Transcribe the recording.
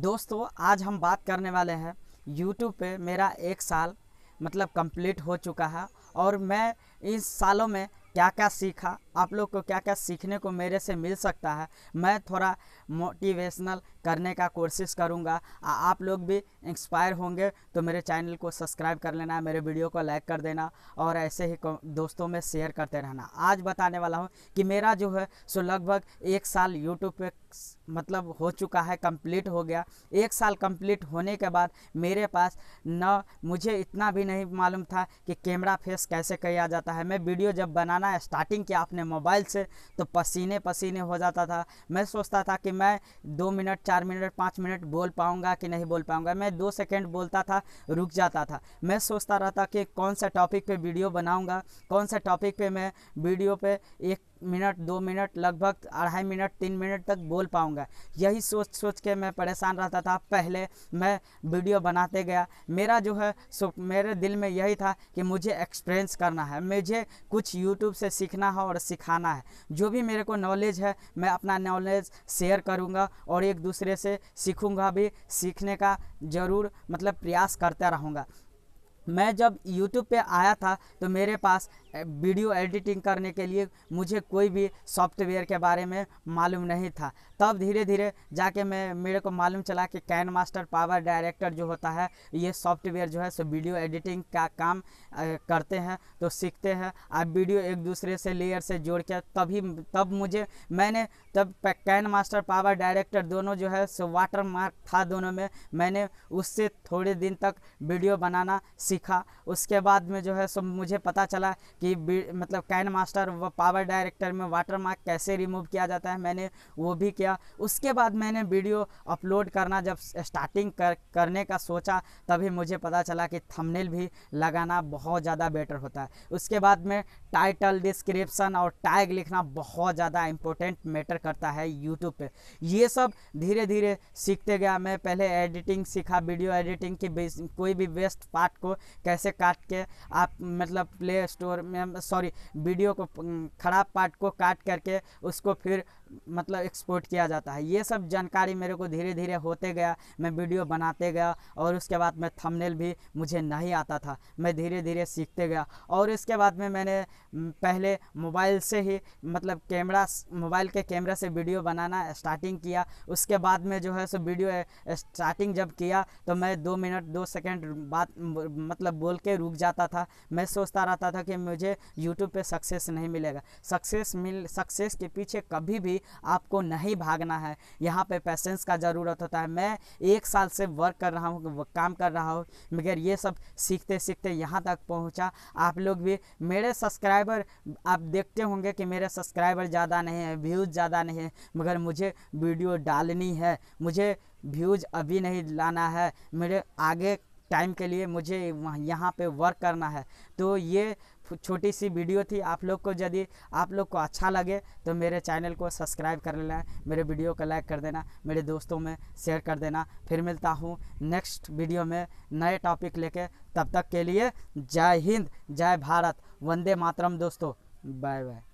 दोस्तों आज हम बात करने वाले हैं YouTube पे मेरा एक साल मतलब कंप्लीट हो चुका है और मैं इन सालों में क्या क्या सीखा आप लोग को क्या क्या सीखने को मेरे से मिल सकता है मैं थोड़ा मोटिवेशनल करने का कोशिश करूँगा आप लोग भी इंस्पायर होंगे तो मेरे चैनल को सब्सक्राइब कर लेना मेरे वीडियो को लाइक कर देना और ऐसे ही दोस्तों में शेयर करते रहना आज बताने वाला हूँ कि मेरा जो है सो लगभग एक साल यूट्यूब पर मतलब हो चुका है कंप्लीट हो गया एक साल कंप्लीट होने के बाद मेरे पास न मुझे इतना भी नहीं मालूम था कि कैमरा फेस कैसे किया जाता है मैं वीडियो जब बनाना स्टार्टिंग किया अपने मोबाइल से तो पसीने पसीने हो जाता था मैं सोचता था कि मैं दो मिनट चार मिनट पाँच मिनट बोल पाऊँगा कि नहीं बोल पाऊँगा मैं दो सेकेंड बोलता था रुक जाता था मैं सोचता रहता कि कौन सा टॉपिक पर वीडियो बनाऊँगा कौन सा टॉपिक पर मैं वीडियो पर एक मिनट दो मिनट लगभग अढ़ाई मिनट तीन मिनट तक बोल पाऊँगा यही सोच सोच के मैं परेशान रहता था पहले मैं वीडियो बनाते गया मेरा जो है सो मेरे दिल में यही था कि मुझे एक्सपीरियंस करना है मुझे कुछ यूट्यूब से सीखना है और सिखाना है जो भी मेरे को नॉलेज है मैं अपना नॉलेज शेयर करूँगा और एक दूसरे से सीखूँगा भी सीखने का ज़रूर मतलब प्रयास करता रहूँगा मैं जब YouTube पे आया था तो मेरे पास वीडियो एडिटिंग करने के लिए मुझे कोई भी सॉफ्टवेयर के बारे में मालूम नहीं था तब धीरे धीरे जाके मैं मेरे को मालूम चला कि कैन मास्टर पावर डायरेक्टर जो होता है ये सॉफ्टवेयर जो है सो वीडियो एडिटिंग का काम करते हैं तो सीखते हैं आप वीडियो एक दूसरे से लेयर से जोड़ के तभी तब मुझे मैंने तब कैन मास्टर पावर डायरेक्टर दोनों जो है सो वाटर मार्क था दोनों में मैंने उससे थोड़े दिन तक वीडियो बनाना सीखा उसके बाद में जो है सो मुझे पता चला कि मतलब कैन मास्टर व पावर डायरेक्टर में वाटर मार्क कैसे रिमूव किया जाता है मैंने वो भी किया उसके बाद मैंने वीडियो अपलोड करना जब स्टार्टिंग कर करने का सोचा तभी मुझे पता चला कि थंबनेल भी लगाना बहुत ज़्यादा बेटर होता है उसके बाद में टाइटल डिस्क्रिप्सन और टैग लिखना बहुत ज़्यादा इम्पोर्टेंट मैटर करता है यूट्यूब पर ये सब धीरे धीरे सीखते गया मैं पहले एडिटिंग सीखा वीडियो एडिटिंग की कोई भी वेस्ट पार्ट को कैसे काट के आप मतलब प्ले स्टोर सॉरी वीडियो को ख़राब पार्ट को काट करके उसको फिर मतलब एक्सपोर्ट किया जाता है ये सब जानकारी मेरे को धीरे धीरे होते गया मैं वीडियो बनाते गया और उसके बाद मैं थंबनेल भी मुझे नहीं आता था मैं धीरे धीरे सीखते गया और इसके बाद में मैंने पहले मोबाइल से ही मतलब कैमरा मोबाइल के कैमरा से वीडियो बनाना स्टार्टिंग किया उसके बाद में जो है सो वीडियो स्टार्टिंग जब किया तो मैं दो मिनट दो सेकेंड बात मतलब बोल के रुक जाता था मैं सोचता रहता था कि मुझे मुझे यूट्यूब पे सक्सेस नहीं मिलेगा सक्सेस मिल सक्सेस के पीछे कभी भी आपको नहीं भागना है यहाँ पे पेशेंस का ज़रूरत होता है मैं एक साल से वर्क कर रहा हूँ काम कर रहा हूँ मगर ये सब सीखते सीखते यहाँ तक पहुँचा आप लोग भी मेरे सब्सक्राइबर आप देखते होंगे कि मेरे सब्सक्राइबर ज़्यादा नहीं है व्यूज़ ज़्यादा नहीं है मगर मुझे वीडियो डालनी है मुझे व्यूज़ अभी नहीं लाना है मेरे आगे टाइम के लिए मुझे यहाँ पे वर्क करना है तो ये छोटी सी वीडियो थी आप लोग को यदि आप लोग को अच्छा लगे तो मेरे चैनल को सब्सक्राइब कर लेना मेरे वीडियो को लाइक कर देना मेरे दोस्तों में शेयर कर देना फिर मिलता हूँ नेक्स्ट वीडियो में नए टॉपिक लेके तब तक के लिए जय हिंद जय भारत वंदे मातरम दोस्तों बाय बाय